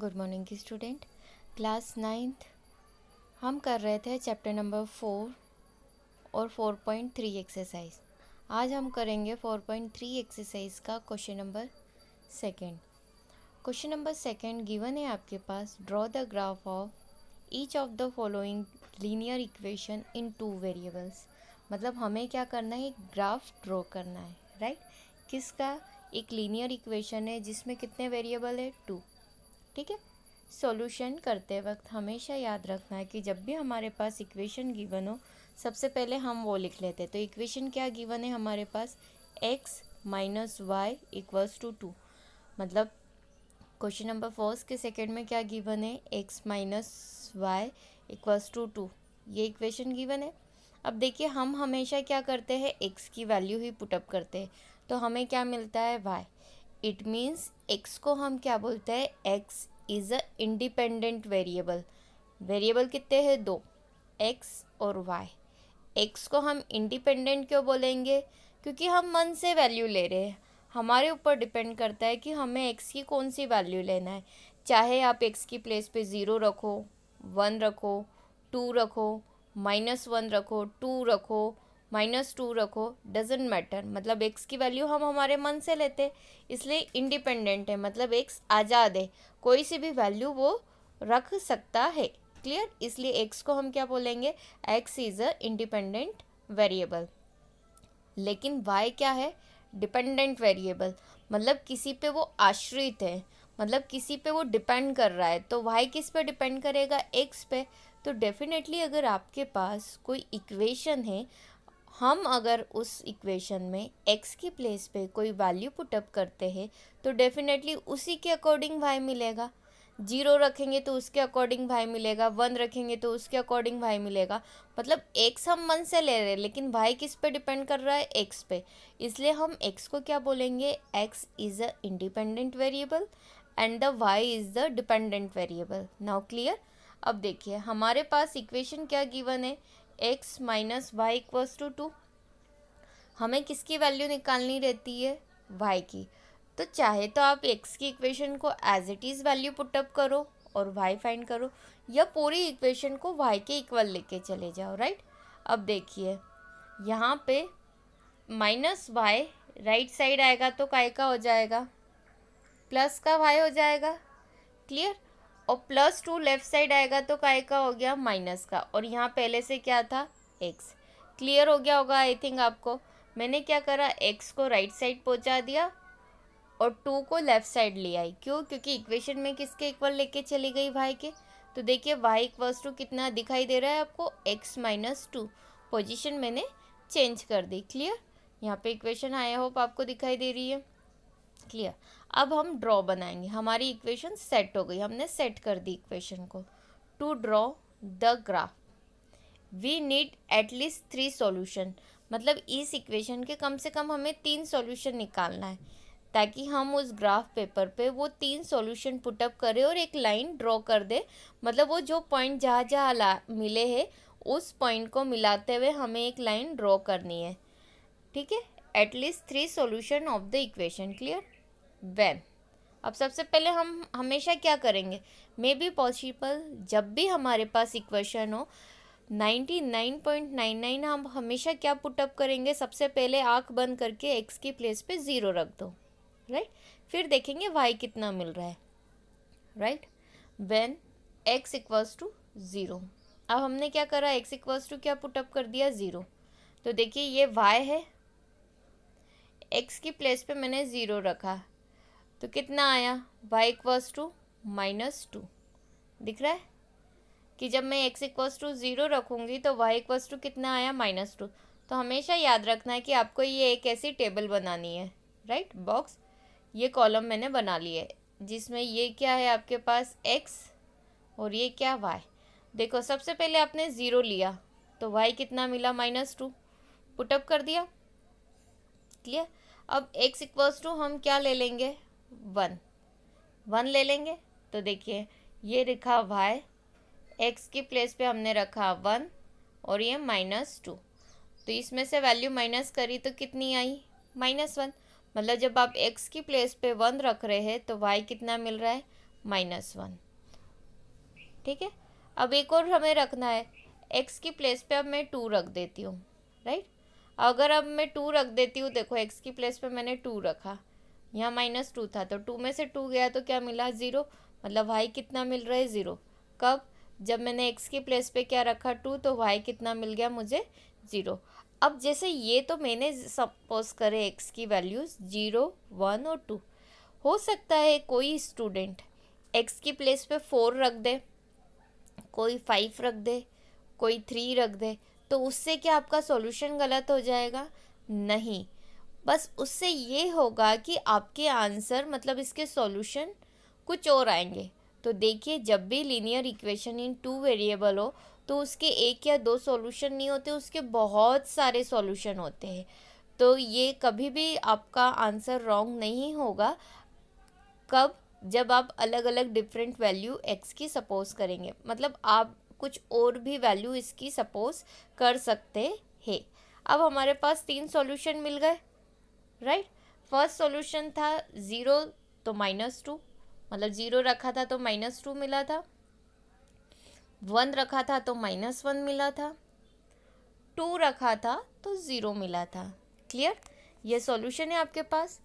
Good morning की student class ninth हम कर रहे थे चैप्टर नंबर फोर और फोर पॉइंट थ्री एक्सरसाइज आज हम करेंगे फोर पॉइंट थ्री एक्सरसाइज का question number second question number second given है आपके पास draw the graph of each of the following linear equation in two variables मतलब हमें क्या करना है ग्राफ ड्रॉ करना है राइट right? किसका एक लीनियर इक्वेशन है जिसमें कितने वेरिएबल है टू ठीक है सॉल्यूशन करते वक्त हमेशा याद रखना है कि जब भी हमारे पास इक्वेशन गिवन हो सबसे पहले हम वो लिख लेते हैं तो इक्वेशन क्या गिवन है हमारे पास X minus Y equals to two मतलब क्वेश्चन नंबर फर्स्ट के सेकंड में क्या गिवन है x minus Y equals to two ये इक्वेशन गिवन है अब देखिए हम हमेशा क्या करते हैं एक्स की वैल्यू ही पुटअप करते हैं तो हमें क्या मिलता है वाई इट मीन्स एक्स को हम क्या बोलते हैं X is a independent variable variable कितने हैं दो एक्स और वाई एक्स को हम इंडिपेंडेंट क्यों बोलेंगे क्योंकि हम मन से वैल्यू ले रहे हैं हमारे ऊपर डिपेंड करता है कि हमें एक्स की कौन सी वैल्यू लेना है चाहे आप एक्स की प्लेस पे ज़ीरो रखो वन रखो टू रखो माइनस वन रखो टू रखो माइनस टू रखो डजेंट मैटर मतलब एक्स की वैल्यू हम हमारे मन से लेते इसलिए इंडिपेंडेंट है मतलब एक्स आज़ाद है कोई सी भी वैल्यू वो रख सकता है क्लियर इसलिए एक्स को हम क्या बोलेंगे x is a independent variable लेकिन वाई क्या है डिपेंडेंट वेरिएबल मतलब किसी पे वो आश्रित है मतलब किसी पे वो डिपेंड कर रहा है तो वाई किस पे डिपेंड करेगा एक्स पे तो डेफिनेटली अगर आपके पास कोई इक्वेशन है हम अगर उस इक्वेशन में x की प्लेस पे कोई वैल्यू पुटअप करते हैं तो डेफिनेटली उसी के अकॉर्डिंग y मिलेगा जीरो रखेंगे तो उसके अकॉर्डिंग भाई मिलेगा वन रखेंगे तो उसके अकॉर्डिंग भाई मिलेगा मतलब एक्स हम मन से ले रहे हैं लेकिन वाई किस पे डिपेंड कर रहा है एक्स पे इसलिए हम एक्स को क्या बोलेंगे x is a independent variable and the y is the dependent variable now clear अब देखिए हमारे पास इक्वेशन क्या गिवन है x minus y equals to two हमें किसकी वैल्यू निकालनी रहती है वाई की तो चाहे तो आप एक्स की इक्वेशन को as it is value put up करो और वाई फाइंड करो या पूरी इक्वेशन को वाई के इक्वल लेके चले जाओ राइट अब देखिए यहाँ पे माइनस वाई राइट साइड आएगा तो काय का हो जाएगा प्लस का वाई हो जाएगा क्लियर और प्लस टू लेफ्ट साइड आएगा तो काय का हो गया माइनस का और यहाँ पहले से क्या था एक्स क्लियर हो गया होगा आई थिंक आपको मैंने क्या करा एक्स को राइट साइड पहुँचा दिया और टू को लेफ्ट साइड ले आई क्यों क्योंकि इक्वेशन में किसके इक्वल लेके चली गई वाई के तो देखिए वाई इक्वल्स टू कितना दिखाई दे रहा है आपको एक्स माइनस टू पोजिशन मैंने चेंज कर दी क्लियर यहाँ पे इक्वेशन आया होप आपको दिखाई दे रही है क्लियर अब हम ड्रॉ बनाएंगे हमारी इक्वेशन सेट हो गई हमने सेट कर दी इक्वेशन को to draw the graph we need at least three solution मतलब इस इक्वेशन के कम से कम हमें तीन सॉल्यूशन निकालना है ताकि हम उस ग्राफ पेपर पे वो तीन सॉल्यूशन पुटअप करें और एक लाइन ड्रॉ कर दे मतलब वो जो पॉइंट जहाँ जहाँ मिले हैं उस पॉइंट को मिलाते हुए हमें एक लाइन ड्रॉ करनी है ठीक है at least three solution of the equation clear when अब सबसे पहले हम हमेशा क्या करेंगे मे बी पॉसिबल जब भी हमारे पास इक्वेशन हो 99.99 हम हमेशा क्या पुटअप करेंगे सबसे पहले आँख बंद करके एक्स की प्लेस पे ज़ीरो रख दो राइट right? फिर देखेंगे वाई कितना मिल रहा है right when x equals to zero अब हमने क्या करा एक्स इक्वल्स टू क्या पुटअप कर दिया ज़ीरो तो देखिए ये वाई है एक्स की प्लेस पे मैंने ज़ीरो रखा तो कितना आया y equals to minus two दिख रहा है कि जब मैं एक्स इक्वल्स टू ज़ीरो रखूँगी तो वाई इक्वल्स टू कितना आया माइनस टू तो हमेशा याद रखना है कि आपको ये एक ऐसी टेबल बनानी है राइट बॉक्स ये कॉलम मैंने बना ली है जिसमें ये क्या है आपके पास एक्स और ये क्या वाई देखो सबसे पहले आपने ज़ीरो लिया तो वाई कितना मिला माइनस टू पुटअप कर दिया क्लियर अब एक्स इक्वल्स टू हम क्या ले लेंगे वन वन ले लेंगे तो देखिए ये लिखा वाई एक्स की प्लेस पे हमने रखा वन और ये माइनस टू तो इसमें से वैल्यू माइनस करी तो कितनी आई माइनस वन मतलब जब आप एक्स की प्लेस पे वन रख रहे हैं तो वाई कितना मिल रहा है माइनस वन ठीक है अब एक और हमें रखना है एक्स की प्लेस पे अब मैं टू रख देती हूँ राइट अगर अब मैं टू रख देती हूँ देखो एक्स की प्लेस पे मैंने टू रखा यहाँ माइनस टू था तो टू में से टू गया तो क्या मिला ज़ीरो मतलब वाई कितना मिल रहा है ज़ीरो कब जब मैंने एक्स की प्लेस पे क्या रखा टू तो वाई कितना मिल गया मुझे ज़ीरो अब जैसे ये तो मैंने सपोज करे एक्स की वैल्यूज़ जीरो वन और टू हो सकता है कोई स्टूडेंट एक्स की प्लेस पे फोर रख दे कोई फाइव रख दे कोई थ्री रख दे तो उससे क्या आपका सॉल्यूशन गलत हो जाएगा नहीं बस उससे ये होगा कि आपके आंसर मतलब इसके सॉल्यूशन कुछ और आएंगे तो देखिए जब भी linear equation in two variable हो तो उसके एक या दो सॉल्यूशन नहीं होते उसके बहुत सारे सॉल्यूशन होते हैं तो ये कभी भी आपका आंसर रॉन्ग नहीं होगा कब जब आप अलग अलग डिफरेंट वैल्यू एक्स की सपोज करेंगे मतलब आप कुछ और भी वैल्यू इसकी सपोज कर सकते हैं अब हमारे पास तीन सॉल्यूशन मिल गए राइट फर्स्ट सॉल्यूशन था ज़ीरो तो माइनस टू मतलब ज़ीरो रखा था तो माइनस टू मिला था वन रखा था तो माइनस वन मिला था टू रखा था तो ज़ीरो मिला था क्लियर ये सॉल्यूशन है आपके पास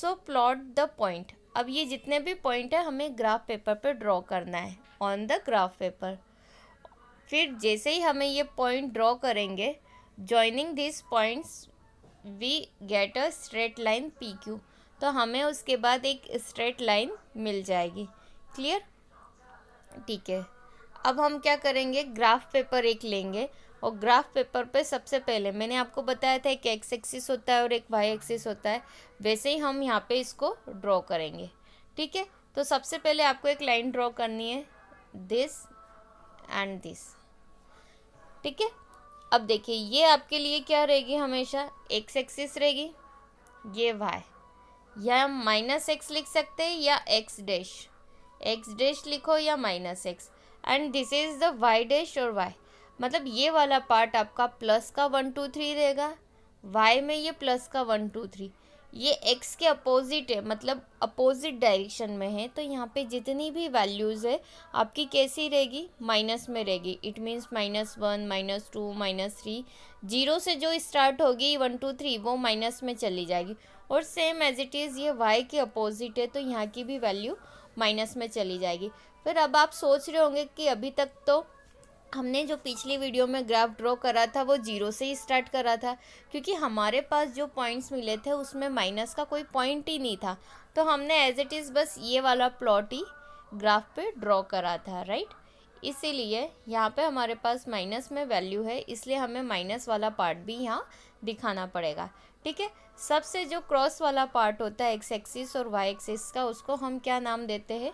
सो प्लॉट द पॉइंट अब ये जितने भी पॉइंट है हमें ग्राफ पेपर पर ड्रॉ करना है ऑन द ग्राफ पेपर फिर जैसे ही हमें ये पॉइंट ड्रॉ करेंगे joining this points we get a straight line P Q तो हमें उसके बाद एक स्ट्रेट लाइन मिल जाएगी क्लियर ठीक है अब हम क्या करेंगे ग्राफ पेपर एक लेंगे और ग्राफ पेपर पे सबसे पहले मैंने आपको बताया था एक एक्स एक्सिस होता है और एक वाई एक्सिस होता है वैसे ही हम यहाँ पे इसको ड्रॉ करेंगे ठीक है तो सबसे पहले आपको एक लाइन ड्रॉ करनी है दिस एंड दिस ठीक है अब देखिए ये आपके लिए क्या रहेगी हमेशा एक्स एक्सिस रहेगी ये वाई या हम माइनस एक्स लिख सकते हैं या एक्स डैश एक्स डैश लिखो या minus x and this is the y dash और वाई मतलब ये वाला पार्ट आपका प्लस का वन टू थ्री रहेगा वाई में ये प्लस का वन टू थ्री ये एक्स के अपोज़िट है मतलब अपोज़िट डायरेक्शन में है तो यहाँ पे जितनी भी वैल्यूज़ है आपकी कैसी रहेगी माइनस में रहेगी it means minus one minus two minus three zero से जो स्टार्ट होगी वन टू थ्री वो माइनस में चली जाएगी और सेम एज इट इज़ ये वाई के अपोज़िट है तो यहाँ की भी वैल्यू माइनस में चली जाएगी फिर अब आप सोच रहे होंगे कि अभी तक तो हमने जो पिछली वीडियो में ग्राफ ड्रॉ करा था वो जीरो से ही स्टार्ट करा था क्योंकि हमारे पास जो पॉइंट्स मिले थे उसमें माइनस का कोई पॉइंट ही नहीं था तो हमने एज इट इज़ बस ये वाला प्लॉट ही ग्राफ पे ड्रॉ करा था राइट इसीलिए यहाँ पे हमारे पास माइनस में वैल्यू है इसलिए हमें माइनस वाला पार्ट भी यहाँ दिखाना पड़ेगा ठीक है सबसे जो क्रॉस वाला पार्ट होता है एक्स एक्सिस और वाई एक्सिस का उसको हम क्या नाम देते हैं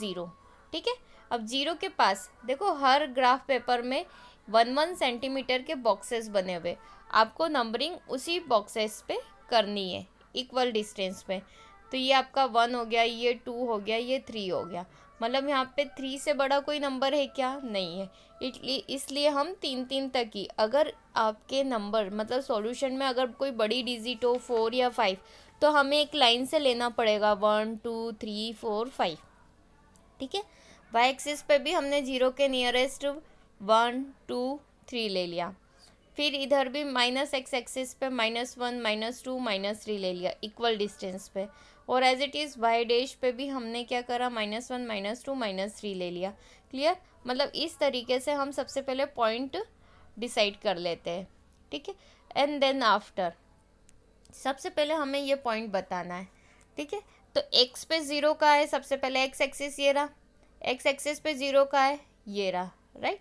ज़ीरो ठीक है अब जीरो के पास देखो हर ग्राफ पेपर में वन वन सेंटीमीटर के बॉक्सेस बने हुए आपको नंबरिंग उसी बॉक्सेस पे करनी है इक्वल डिस्टेंस पे तो ये आपका वन हो गया ये टू हो गया ये थ्री हो गया मतलब यहाँ पे थ्री से बड़ा कोई नंबर है क्या नहीं है इसलिए इसलिए हम तीन तीन तक ही अगर आपके नंबर मतलब सॉल्यूशन में अगर कोई बड़ी डिजिट हो फोर या फाइव तो हमें एक लाइन से लेना पड़ेगा one two three four five ठीक है वाई एक्सिस पे भी हमने जीरो के नियरेस्ट वन टू थ्री ले लिया फिर इधर भी माइनस एक्स एक्सिस पे minus one minus two minus three ले लिया इक्वल डिस्टेंस पे और as it is y dash पे भी हमने क्या करा minus one minus two minus three ले लिया क्लियर मतलब इस तरीके से हम सबसे पहले पॉइंट डिसाइड कर लेते हैं ठीक है एंड देन आफ्टर सबसे पहले हमें ये पॉइंट बताना है ठीक है तो एक्स पे ज़ीरो का है सबसे पहले एक्स एक्सिस ये रहा एक्स एक्सेस पे ज़ीरो का है ये रहा राइट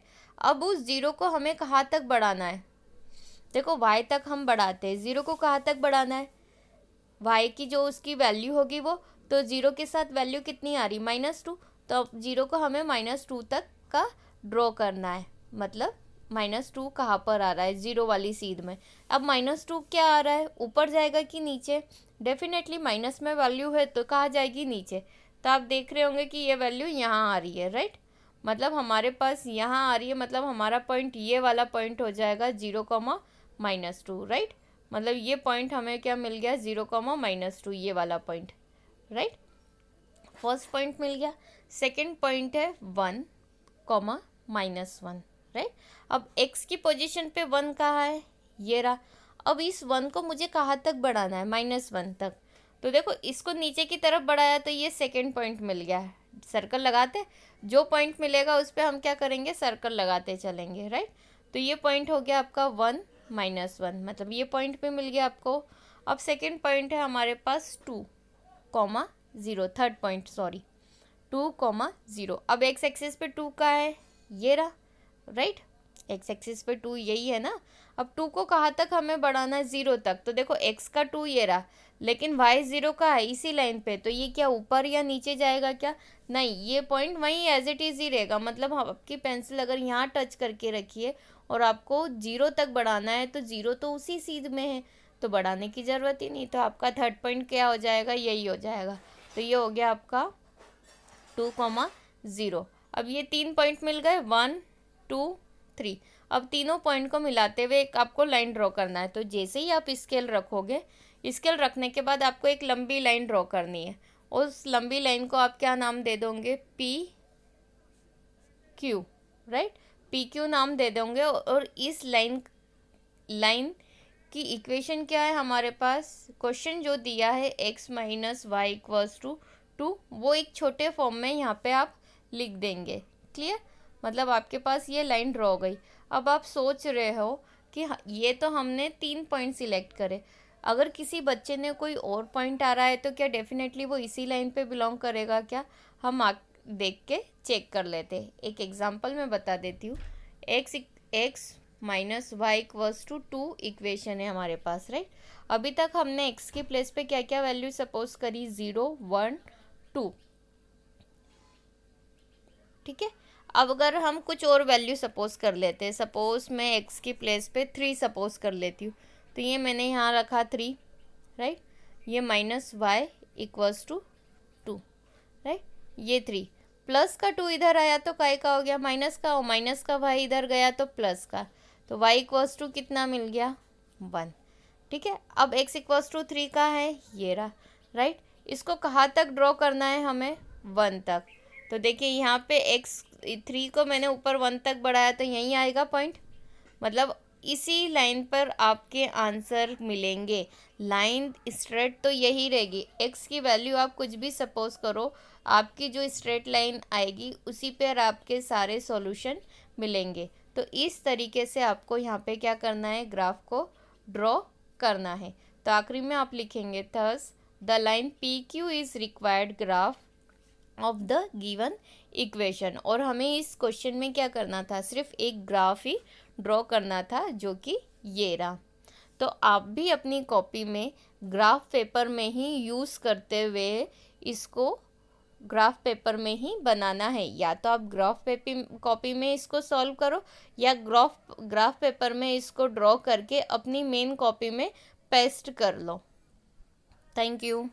अब उस ज़ीरो को हमें कहाँ तक बढ़ाना है देखो वाई तक हम बढ़ाते हैं ज़ीरो को कहाँ तक बढ़ाना है वाई की जो उसकी वैल्यू होगी वो तो ज़ीरो के साथ वैल्यू कितनी आ रही माइनस टू तो अब ज़ीरो को हमें माइनस टू तक का ड्रॉ करना है मतलब माइनस टू कहाँ पर आ रहा है ज़ीरो वाली सीध में अब माइनस टू क्या आ रहा है ऊपर जाएगा कि नीचे डेफिनेटली माइनस में वैल्यू है तो कहाँ जाएगी नीचे तो आप देख रहे होंगे कि ये वैल्यू यहाँ आ रही है राइट मतलब हमारे पास यहाँ आ रही है मतलब हमारा पॉइंट ये वाला पॉइंट हो जाएगा zero comma minus two right मतलब ये पॉइंट हमें क्या मिल गया ज़ीरो कॉमा माइनस टू ये वाला पॉइंट राइट फर्स्ट पॉइंट मिल गया सेकेंड पॉइंट है one comma minus one right अब एक्स की पोजिशन पर वन कहाँ है ये रहा अब इस वन को मुझे कहाँ तक बढ़ाना है माइनस वन तक तो देखो इसको नीचे की तरफ बढ़ाया तो ये सेकेंड पॉइंट मिल गया है सर्कल लगाते जो पॉइंट मिलेगा उस पर हम क्या करेंगे सर्कल लगाते चलेंगे राइट तो ये पॉइंट हो गया आपका वन माइनस वन मतलब ये पॉइंट भी मिल गया आपको अब सेकेंड पॉइंट है हमारे पास two comma zero third point sorry two comma zero अब एक्स एक्सेस पे टू का है ये रहा राइट एक्स एक्सिस पे टू यही है ना अब टू को कहाँ तक हमें बढ़ाना है ज़ीरो तक तो देखो एक्स का टू ये रहा लेकिन वाई ज़ीरो का है इसी लाइन पे तो ये क्या ऊपर या नीचे जाएगा क्या नहीं ये पॉइंट वहीं एज इट इज़ ही रहेगा मतलब आपकी पेंसिल अगर यहाँ टच करके रखिए और आपको ज़ीरो तक बढ़ाना है तो ज़ीरो तो उसी सीध में है तो बढ़ाने की ज़रूरत ही नहीं तो आपका थर्ड पॉइंट क्या हो जाएगा यही हो जाएगा तो ये हो गया आपका टू कॉमा ज़ीरो अब ये तीन पॉइंट मिल गए वन टू थ्री अब तीनों पॉइंट को मिलाते हुए एक आपको लाइन ड्रॉ करना है तो जैसे ही आप स्केल रखोगे स्केल रखने के बाद आपको एक लंबी लाइन ड्रॉ करनी है उस लंबी लाइन को आप क्या नाम दे दोगे P Q right P Q नाम दे दोगे और इस लाइन लाइन की इक्वेशन क्या है हमारे पास क्वेश्चन जो दिया है x minus Y equals to two वो एक छोटे फॉर्म में यहाँ पे आप लिख देंगे क्लियर मतलब आपके पास ये लाइन ड्रॉ हो गई अब आप सोच रहे हो कि ये तो हमने तीन पॉइंट सिलेक्ट करे अगर किसी बच्चे ने कोई और पॉइंट आ रहा है तो क्या डेफिनेटली वो इसी लाइन पे बिलोंग करेगा क्या हम आ देख के चेक कर लेते हैं एक एग्जांपल मैं बता देती हूँ x x minus Y equals to two equation है हमारे पास राइट अभी तक हमने एक्स की प्लेस पे क्या क्या वैल्यू सपोज करी ज़ीरो वन टू ठीक है अब अगर हम कुछ और वैल्यू सपोज कर लेते हैं सपोज़ मैं एक्स की प्लेस पे थ्री सपोज कर लेती हूँ तो ये मैंने यहाँ रखा थ्री राइट ये minus Y equals to two right ये थ्री प्लस का टू इधर आया तो काय का हो गया माइनस का और माइनस का वाई इधर गया तो प्लस का तो वाई इक्वल्स टू कितना मिल गया वन ठीक है अब एक्स इक्वल्स टू थ्री का है ये रहा राइट इसको कहाँ तक ड्रॉ करना है हमें वन तक तो देखिए यहाँ पे एक्स थ्री को मैंने ऊपर वन तक बढ़ाया तो यहीं आएगा पॉइंट मतलब इसी लाइन पर आपके आंसर मिलेंगे लाइन स्ट्रेट तो यही रहेगी एक्स की वैल्यू आप कुछ भी सपोज करो आपकी जो स्ट्रेट लाइन आएगी उसी पर आपके सारे सॉल्यूशन मिलेंगे तो इस तरीके से आपको यहाँ पे क्या करना है ग्राफ को ड्रॉ करना है तो आखिरी में आप लिखेंगे thus the line P Q is required graph of the given equation और हमें इस क्वेश्चन में क्या करना था सिर्फ एक ग्राफ ही ड्रॉ करना था जो कि ये रहा तो आप भी अपनी कॉपी में ग्राफ पेपर में ही यूज़ करते हुए इसको ग्राफ पेपर में ही बनाना है या तो आप ग्राफ पेपर कॉपी में इसको सॉल्व करो या ग्राफ ग्राफ पेपर में इसको ड्रॉ करके अपनी मेन कॉपी में पेस्ट कर लो थैंक यू